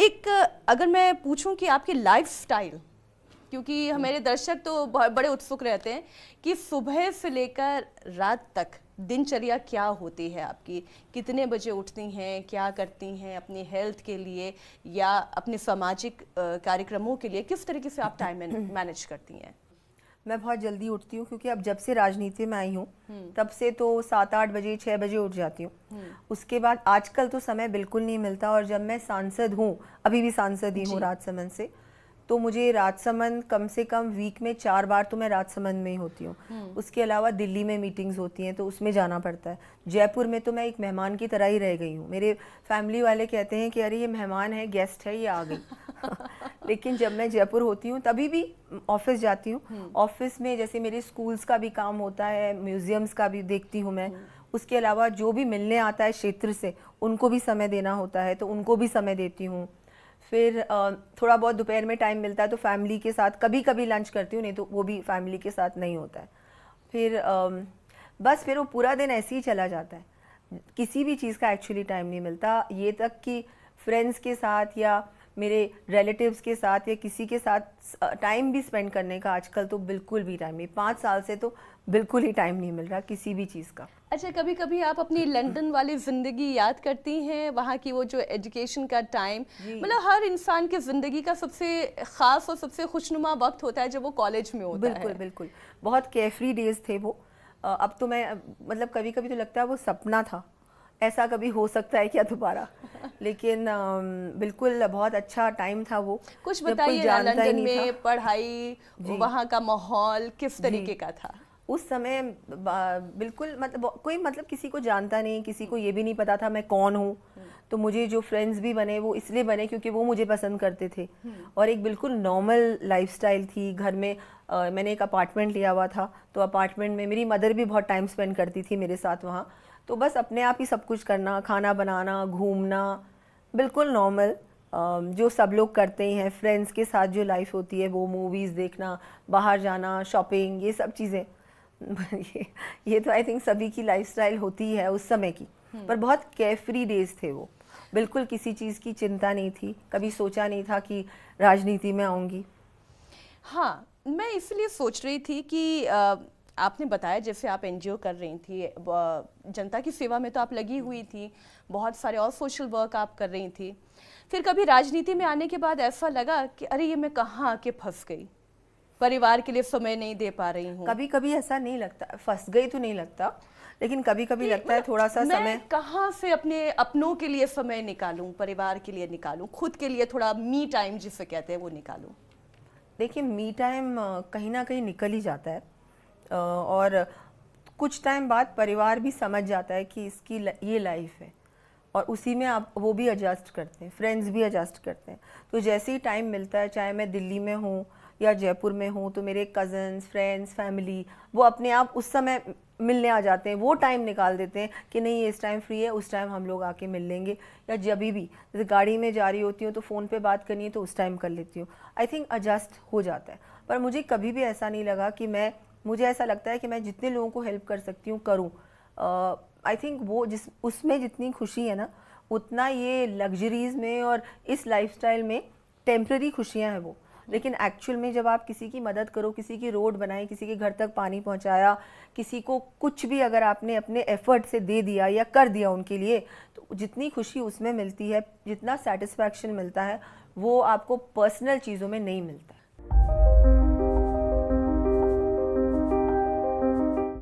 एक अगर मैं पूछूं कि आपकी लाइफ स्टाइल क्योंकि हमारे दर्शक तो बड़े उत्सुक रहते हैं कि सुबह से लेकर रात तक दिनचर्या क्या होती है आपकी कितने बजे उठती हैं क्या करती हैं अपनी हेल्थ के लिए या अपने सामाजिक कार्यक्रमों के लिए किस तरीके से आप टाइम मैनेज करती हैं मैं बहुत जल्दी उठती हूँ क्योंकि अब जब से राजनीति में आई हूँ हम्म। तब से तो सात आठ बजे छः बजे उठ जाती हूँ हम्म। उसके बाद आजकल तो समय बिल्कुल नहीं मिलता और जब मैं सांसद हूँ अभी भी सांसद ही हूँ राजसमंद से तो मुझे राजसमंद कम से कम वीक में चार बार तो मैं राजसमंद में ही होती हूँ हम्म। उसके अलावा दिल्ली में मीटिंग्स होती हैं तो उसमें जाना पड़ता है जयपुर में तो मैं एक मेहमान की तरह ही रह गई हूँ मेरे फैमिली वाले कहते हैं कि अरे ये मेहमान है गेस्ट है ये आ गई लेकिन जब मैं जयपुर होती हूँ तभी भी ऑफिस जाती हूँ ऑफिस हम्म। में जैसे मेरे स्कूल्स का भी काम होता है म्यूजियम्स का भी देखती हूँ मैं हम्म। उसके अलावा जो भी मिलने आता है क्षेत्र से उनको भी समय देना होता है तो उनको भी समय देती हूँ फिर थोड़ा बहुत दोपहर में टाइम मिलता है तो फैमिली के साथ कभी कभी लंच करती हूँ नहीं तो वो भी फैमिली के साथ नहीं होता है फिर बस फिर वो पूरा दिन ऐसे ही चला जाता है किसी भी चीज़ का एक्चुअली टाइम नहीं मिलता ये तक कि फ्रेंड्स के साथ या मेरे रिलेटिव्स के साथ या किसी के साथ टाइम भी स्पेंड करने का आजकल तो बिल्कुल भी टाइम नहीं पाँच साल से तो बिल्कुल ही टाइम नहीं मिल रहा किसी भी चीज़ का अच्छा कभी कभी आप अपनी लंदन वाली ज़िंदगी याद करती हैं वहाँ की वो जो एजुकेशन का टाइम मतलब हर इंसान की ज़िंदगी का सबसे ख़ास और सबसे खुशनुमा वक्त होता है जब वो कॉलेज में होता बिल्कुल, है बिल्कुल बिल्कुल बहुत केयरफ्री डेज थे वो अब तो मैं मतलब कभी कभी तो लगता है वो सपना था ऐसा कभी हो सकता है क्या दोबारा लेकिन बिल्कुल बहुत अच्छा टाइम था वो कुछ बताइए लंदन में पढ़ाई वहाँ का माहौल किस तरीके का था उस समय बिल्कुल मतलब कोई मतलब किसी को जानता नहीं किसी को ये भी नहीं पता था मैं कौन हूँ हम्म। तो मुझे जो फ्रेंड्स भी बने वो इसलिए बने क्योंकि वो मुझे पसंद करते थे हम्म। और एक बिल्कुल नॉर्मल लाइफस्टाइल थी घर में आ, मैंने एक अपार्टमेंट लिया हुआ था तो अपार्टमेंट में मेरी मदर भी बहुत टाइम स्पेंड करती थी मेरे साथ वहाँ तो बस अपने आप ही सब कुछ करना खाना बनाना घूमना बिल्कुल नॉर्मल जो सब लोग करते हैं फ्रेंड्स के साथ जो लाइफ होती है वो मूवीज़ देखना बाहर जाना शॉपिंग ये सब चीज़ें ये ये तो आई थिंक सभी की लाइफस्टाइल होती है उस समय की हम्म। पर बहुत केयरफ्री डेज थे वो बिल्कुल किसी चीज़ की चिंता नहीं थी कभी सोचा नहीं था कि राजनीति में आऊँगी हाँ मैं इसलिए सोच रही थी कि आ, आपने बताया जैसे आप एनजीओ कर रही थी जनता की सेवा में तो आप लगी हुई थी बहुत सारे और सोशल वर्क आप कर रही थी फिर कभी राजनीति में आने के बाद ऐसा लगा कि अरे ये मैं कहाँ आके फंस गई परिवार के लिए समय नहीं दे पा रही हूँ कभी कभी ऐसा नहीं लगता फंस गई तो नहीं लगता लेकिन कभी कभी लगता है मतलब थोड़ा सा मैं समय कहाँ से अपने अपनों के लिए समय निकालू परिवार के लिए निकालू खुद के लिए थोड़ा मी टाइम जिसे कहते हैं वो निकालू देखिए मी टाइम कहीं ना कहीं निकल ही जाता है और कुछ टाइम बाद परिवार भी समझ जाता है कि इसकी ये लाइफ है और उसी में आप वो भी एडजस्ट करते हैं फ्रेंड्स भी एडजस्ट करते हैं तो जैसे ही टाइम मिलता है चाहे मैं दिल्ली में हूँ या जयपुर में हूँ तो मेरे कज़न्स फ्रेंड्स फैमिली वो अपने आप उस समय मिलने आ जाते हैं वो टाइम निकाल देते हैं कि नहीं ये इस टाइम फ्री है उस टाइम हम लोग आके मिल लेंगे या जब भी जैसे गाड़ी में जा रही होती हूँ तो फ़ोन पे बात करनी है तो उस टाइम कर लेती हूँ आई थिंक एडजस्ट हो जाता है पर मुझे कभी भी ऐसा नहीं लगा कि मैं मुझे ऐसा लगता है कि मैं जितने लोगों को हेल्प कर सकती हूँ करूँ आई थिंक वो जिस उसमें जितनी खुशी है ना उतना ये लग्जरीज़ में और इस लाइफ में टेम्प्रेरी खुशियाँ हैं वो लेकिन एक्चुअल में जब आप किसी की मदद करो किसी की रोड बनाए किसी के घर तक पानी पहुंचाया किसी को कुछ भी अगर आपने अपने एफर्ट से दे दिया या कर दिया उनके लिए तो जितनी खुशी उसमें मिलती है जितना सेटिस्फैक्शन मिलता है वो आपको पर्सनल चीज़ों में नहीं मिलता